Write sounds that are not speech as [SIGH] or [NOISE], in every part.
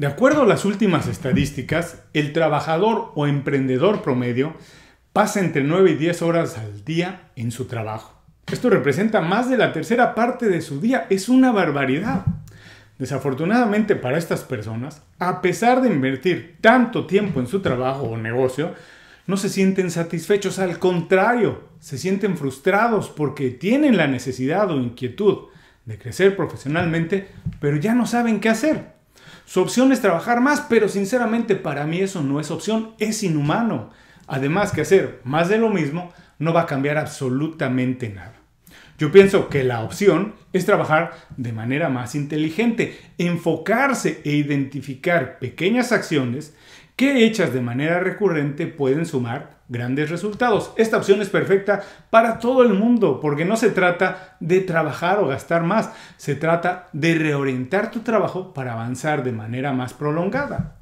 De acuerdo a las últimas estadísticas, el trabajador o emprendedor promedio pasa entre 9 y 10 horas al día en su trabajo. Esto representa más de la tercera parte de su día. Es una barbaridad. Desafortunadamente para estas personas, a pesar de invertir tanto tiempo en su trabajo o negocio, no se sienten satisfechos, al contrario, se sienten frustrados porque tienen la necesidad o inquietud de crecer profesionalmente, pero ya no saben qué hacer. Su opción es trabajar más, pero sinceramente para mí eso no es opción, es inhumano. Además que hacer más de lo mismo no va a cambiar absolutamente nada. Yo pienso que la opción es trabajar de manera más inteligente, enfocarse e identificar pequeñas acciones que hechas de manera recurrente pueden sumar grandes resultados. Esta opción es perfecta para todo el mundo porque no se trata de trabajar o gastar más, se trata de reorientar tu trabajo para avanzar de manera más prolongada.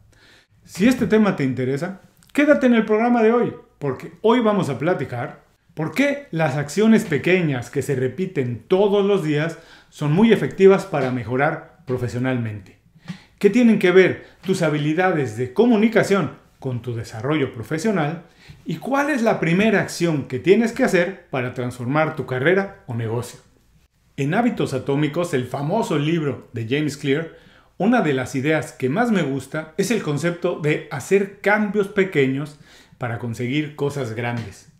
Si este tema te interesa, quédate en el programa de hoy porque hoy vamos a platicar ¿Por qué las acciones pequeñas que se repiten todos los días son muy efectivas para mejorar profesionalmente? ¿Qué tienen que ver tus habilidades de comunicación con tu desarrollo profesional? ¿Y cuál es la primera acción que tienes que hacer para transformar tu carrera o negocio? En Hábitos Atómicos, el famoso libro de James Clear, una de las ideas que más me gusta es el concepto de hacer cambios pequeños para conseguir cosas grandes.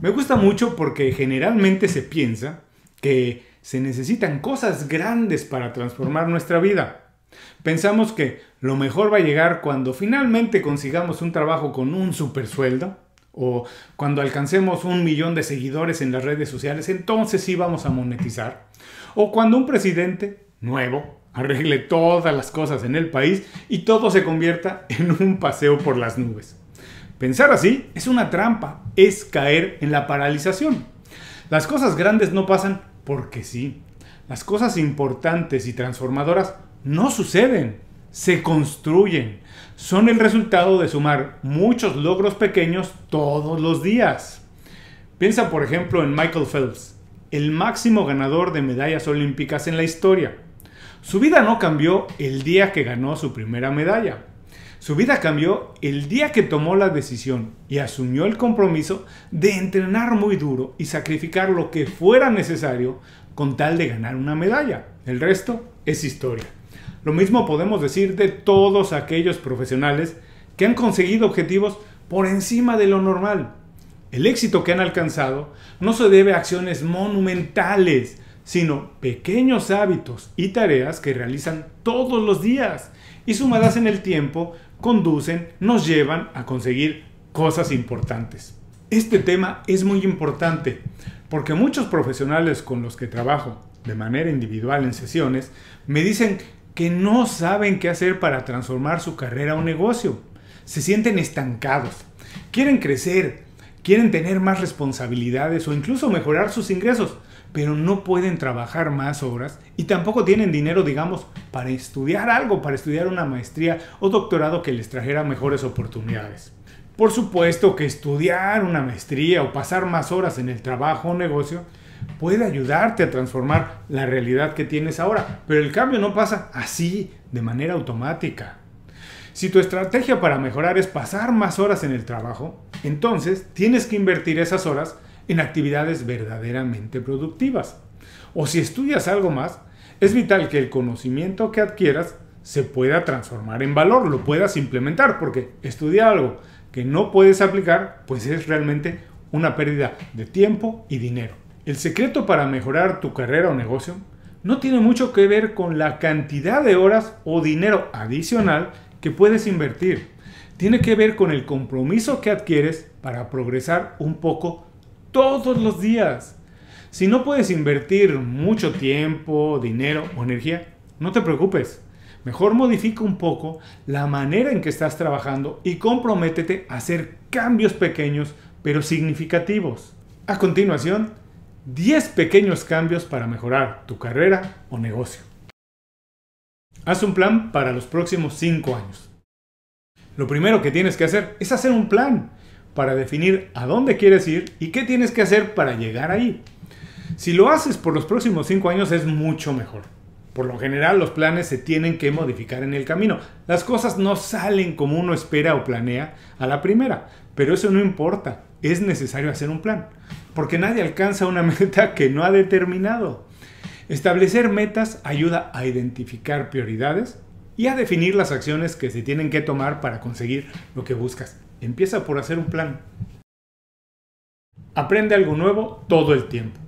Me gusta mucho porque generalmente se piensa que se necesitan cosas grandes para transformar nuestra vida. Pensamos que lo mejor va a llegar cuando finalmente consigamos un trabajo con un supersueldo, o cuando alcancemos un millón de seguidores en las redes sociales, entonces sí vamos a monetizar. O cuando un presidente nuevo arregle todas las cosas en el país y todo se convierta en un paseo por las nubes. Pensar así es una trampa, es caer en la paralización. Las cosas grandes no pasan porque sí. Las cosas importantes y transformadoras no suceden, se construyen. Son el resultado de sumar muchos logros pequeños todos los días. Piensa por ejemplo en Michael Phelps, el máximo ganador de medallas olímpicas en la historia. Su vida no cambió el día que ganó su primera medalla su vida cambió el día que tomó la decisión y asumió el compromiso de entrenar muy duro y sacrificar lo que fuera necesario con tal de ganar una medalla. El resto es historia. Lo mismo podemos decir de todos aquellos profesionales que han conseguido objetivos por encima de lo normal. El éxito que han alcanzado no se debe a acciones monumentales, sino pequeños hábitos y tareas que realizan todos los días y sumadas en el tiempo conducen, nos llevan a conseguir cosas importantes. Este tema es muy importante porque muchos profesionales con los que trabajo de manera individual en sesiones me dicen que no saben qué hacer para transformar su carrera o negocio. Se sienten estancados, quieren crecer, quieren tener más responsabilidades o incluso mejorar sus ingresos, pero no pueden trabajar más horas y tampoco tienen dinero, digamos, para estudiar algo, para estudiar una maestría o doctorado que les trajera mejores oportunidades. Por supuesto que estudiar una maestría o pasar más horas en el trabajo o negocio puede ayudarte a transformar la realidad que tienes ahora, pero el cambio no pasa así, de manera automática. Si tu estrategia para mejorar es pasar más horas en el trabajo, entonces tienes que invertir esas horas en actividades verdaderamente productivas. O si estudias algo más, es vital que el conocimiento que adquieras se pueda transformar en valor, lo puedas implementar, porque estudiar algo que no puedes aplicar, pues es realmente una pérdida de tiempo y dinero. El secreto para mejorar tu carrera o negocio no tiene mucho que ver con la cantidad de horas o dinero adicional que puedes invertir. Tiene que ver con el compromiso que adquieres para progresar un poco todos los días. Si no puedes invertir mucho tiempo, dinero o energía, no te preocupes. Mejor modifica un poco la manera en que estás trabajando y comprométete a hacer cambios pequeños pero significativos. A continuación, 10 pequeños cambios para mejorar tu carrera o negocio. Haz un plan para los próximos cinco años. Lo primero que tienes que hacer es hacer un plan para definir a dónde quieres ir y qué tienes que hacer para llegar ahí. Si lo haces por los próximos cinco años es mucho mejor. Por lo general los planes se tienen que modificar en el camino. Las cosas no salen como uno espera o planea a la primera, pero eso no importa. Es necesario hacer un plan, porque nadie alcanza una [LAUGHS] meta que no ha determinado. Establecer metas ayuda a identificar prioridades y a definir las acciones que se tienen que tomar para conseguir lo que buscas. Empieza por hacer un plan. Aprende algo nuevo todo el tiempo.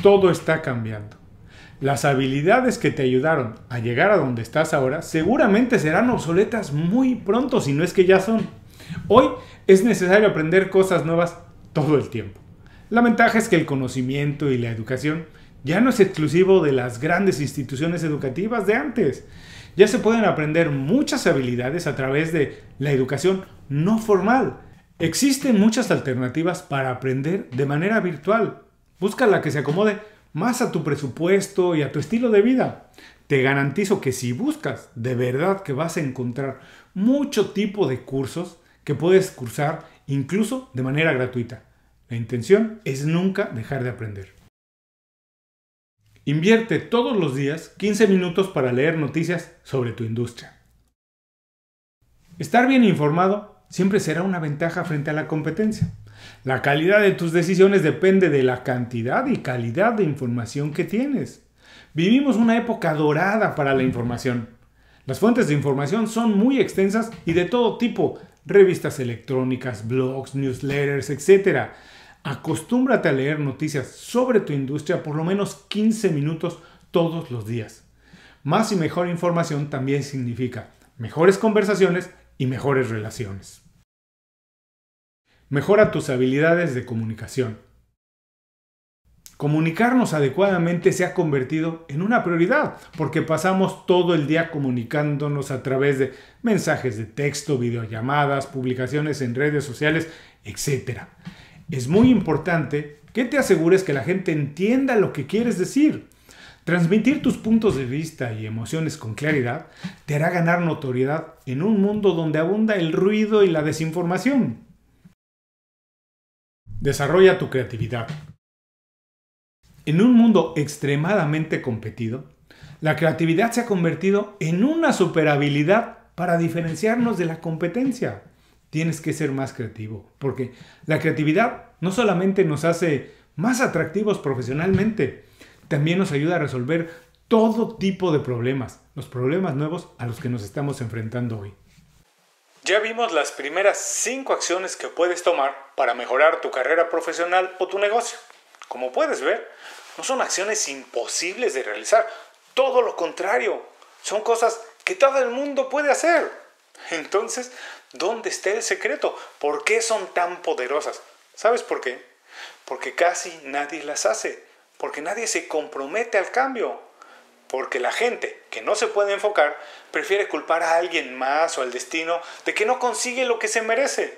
Todo está cambiando. Las habilidades que te ayudaron a llegar a donde estás ahora seguramente serán obsoletas muy pronto si no es que ya son. Hoy es necesario aprender cosas nuevas todo el tiempo. La ventaja es que el conocimiento y la educación ya no es exclusivo de las grandes instituciones educativas de antes. Ya se pueden aprender muchas habilidades a través de la educación no formal. Existen muchas alternativas para aprender de manera virtual. Busca la que se acomode más a tu presupuesto y a tu estilo de vida. Te garantizo que si buscas, de verdad que vas a encontrar mucho tipo de cursos que puedes cursar incluso de manera gratuita. La intención es nunca dejar de aprender. Invierte todos los días 15 minutos para leer noticias sobre tu industria. Estar bien informado siempre será una ventaja frente a la competencia. La calidad de tus decisiones depende de la cantidad y calidad de información que tienes. Vivimos una época dorada para la información. Las fuentes de información son muy extensas y de todo tipo, revistas electrónicas, blogs, newsletters, etc. Acostúmbrate a leer noticias sobre tu industria por lo menos 15 minutos todos los días. Más y mejor información también significa mejores conversaciones y mejores relaciones. Mejora tus habilidades de comunicación. Comunicarnos adecuadamente se ha convertido en una prioridad porque pasamos todo el día comunicándonos a través de mensajes de texto, videollamadas, publicaciones en redes sociales, etc es muy importante que te asegures que la gente entienda lo que quieres decir. Transmitir tus puntos de vista y emociones con claridad te hará ganar notoriedad en un mundo donde abunda el ruido y la desinformación. Desarrolla tu creatividad. En un mundo extremadamente competido, la creatividad se ha convertido en una superhabilidad para diferenciarnos de la competencia tienes que ser más creativo, porque la creatividad no solamente nos hace más atractivos profesionalmente, también nos ayuda a resolver todo tipo de problemas, los problemas nuevos a los que nos estamos enfrentando hoy. Ya vimos las primeras 5 acciones que puedes tomar para mejorar tu carrera profesional o tu negocio. Como puedes ver, no son acciones imposibles de realizar, todo lo contrario, son cosas que todo el mundo puede hacer. Entonces, ¿Dónde está el secreto? ¿Por qué son tan poderosas? ¿Sabes por qué? Porque casi nadie las hace, porque nadie se compromete al cambio, porque la gente que no se puede enfocar prefiere culpar a alguien más o al destino de que no consigue lo que se merece.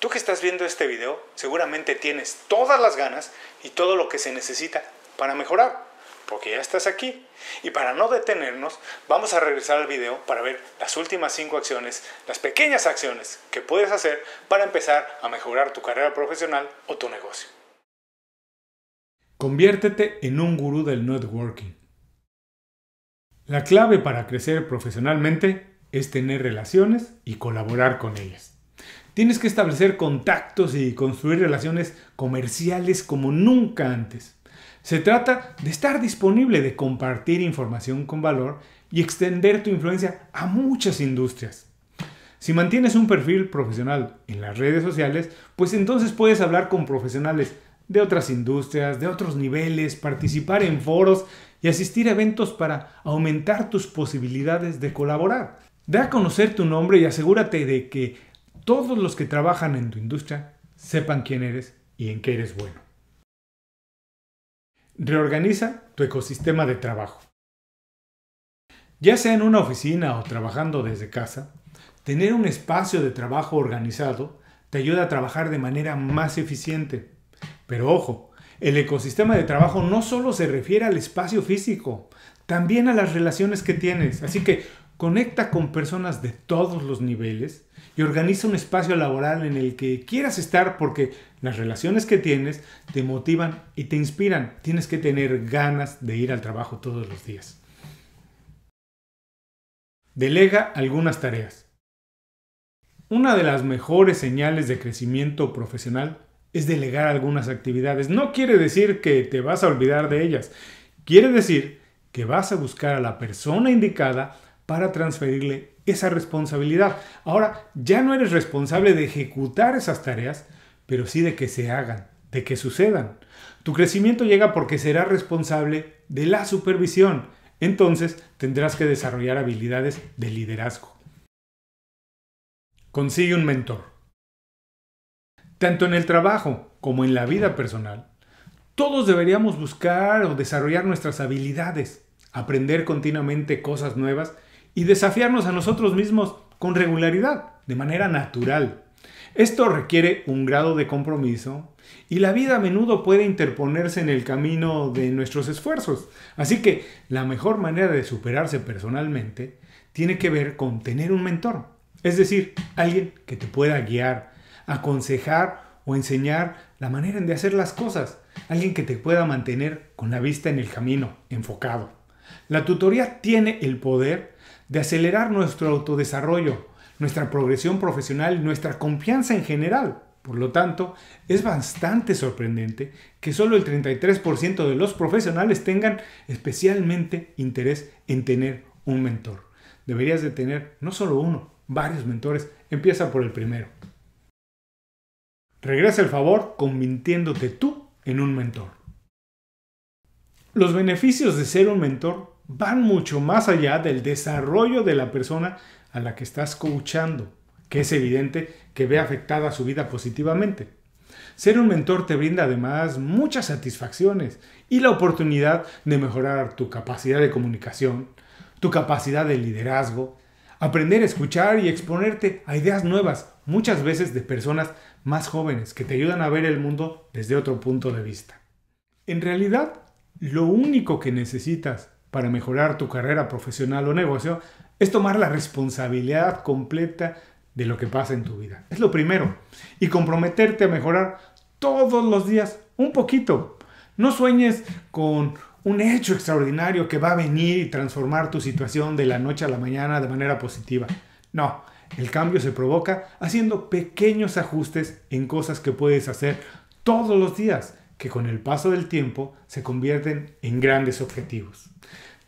Tú que estás viendo este video, seguramente tienes todas las ganas y todo lo que se necesita para mejorar porque ya estás aquí. Y para no detenernos, vamos a regresar al video para ver las últimas 5 acciones, las pequeñas acciones que puedes hacer para empezar a mejorar tu carrera profesional o tu negocio. Conviértete en un gurú del networking. La clave para crecer profesionalmente es tener relaciones y colaborar con ellas. Tienes que establecer contactos y construir relaciones comerciales como nunca antes. Se trata de estar disponible, de compartir información con valor y extender tu influencia a muchas industrias. Si mantienes un perfil profesional en las redes sociales, pues entonces puedes hablar con profesionales de otras industrias, de otros niveles, participar en foros y asistir a eventos para aumentar tus posibilidades de colaborar. Da a conocer tu nombre y asegúrate de que todos los que trabajan en tu industria sepan quién eres y en qué eres bueno. Reorganiza tu ecosistema de trabajo. Ya sea en una oficina o trabajando desde casa, tener un espacio de trabajo organizado te ayuda a trabajar de manera más eficiente. Pero ojo, el ecosistema de trabajo no solo se refiere al espacio físico, también a las relaciones que tienes. Así que conecta con personas de todos los niveles y organiza un espacio laboral en el que quieras estar porque las relaciones que tienes te motivan y te inspiran. Tienes que tener ganas de ir al trabajo todos los días. Delega algunas tareas. Una de las mejores señales de crecimiento profesional es delegar algunas actividades. No quiere decir que te vas a olvidar de ellas. Quiere decir que vas a buscar a la persona indicada para transferirle esa responsabilidad. Ahora, ya no eres responsable de ejecutar esas tareas, pero sí de que se hagan, de que sucedan. Tu crecimiento llega porque serás responsable de la supervisión. Entonces tendrás que desarrollar habilidades de liderazgo. Consigue un mentor. Tanto en el trabajo como en la vida personal, todos deberíamos buscar o desarrollar nuestras habilidades, aprender continuamente cosas nuevas y desafiarnos a nosotros mismos con regularidad, de manera natural. Esto requiere un grado de compromiso y la vida a menudo puede interponerse en el camino de nuestros esfuerzos. Así que la mejor manera de superarse personalmente tiene que ver con tener un mentor, es decir, alguien que te pueda guiar, aconsejar o enseñar la manera de hacer las cosas, alguien que te pueda mantener con la vista en el camino, enfocado. La tutoría tiene el poder de acelerar nuestro autodesarrollo, nuestra progresión profesional, y nuestra confianza en general. Por lo tanto, es bastante sorprendente que solo el 33% de los profesionales tengan especialmente interés en tener un mentor. Deberías de tener no solo uno, varios mentores. Empieza por el primero. Regresa el favor convirtiéndote tú en un mentor. Los beneficios de ser un mentor van mucho más allá del desarrollo de la persona, a la que estás escuchando, que es evidente que ve afectada su vida positivamente. Ser un mentor te brinda además muchas satisfacciones y la oportunidad de mejorar tu capacidad de comunicación, tu capacidad de liderazgo, aprender a escuchar y exponerte a ideas nuevas, muchas veces de personas más jóvenes que te ayudan a ver el mundo desde otro punto de vista. En realidad, lo único que necesitas para mejorar tu carrera profesional o negocio es tomar la responsabilidad completa de lo que pasa en tu vida. Es lo primero. Y comprometerte a mejorar todos los días un poquito. No sueñes con un hecho extraordinario que va a venir y transformar tu situación de la noche a la mañana de manera positiva. No, el cambio se provoca haciendo pequeños ajustes en cosas que puedes hacer todos los días, que con el paso del tiempo se convierten en grandes objetivos.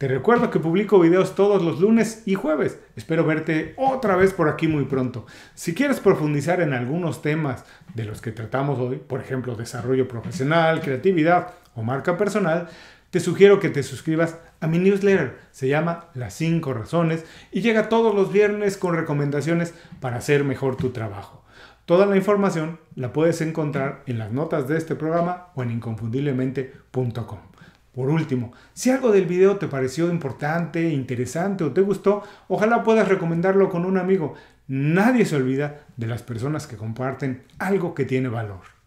Te recuerdo que publico videos todos los lunes y jueves. Espero verte otra vez por aquí muy pronto. Si quieres profundizar en algunos temas de los que tratamos hoy, por ejemplo, desarrollo profesional, creatividad o marca personal, te sugiero que te suscribas a mi newsletter. Se llama Las 5 Razones y llega todos los viernes con recomendaciones para hacer mejor tu trabajo. Toda la información la puedes encontrar en las notas de este programa o en inconfundiblemente.com. Por último, si algo del video te pareció importante, interesante o te gustó, ojalá puedas recomendarlo con un amigo. Nadie se olvida de las personas que comparten algo que tiene valor.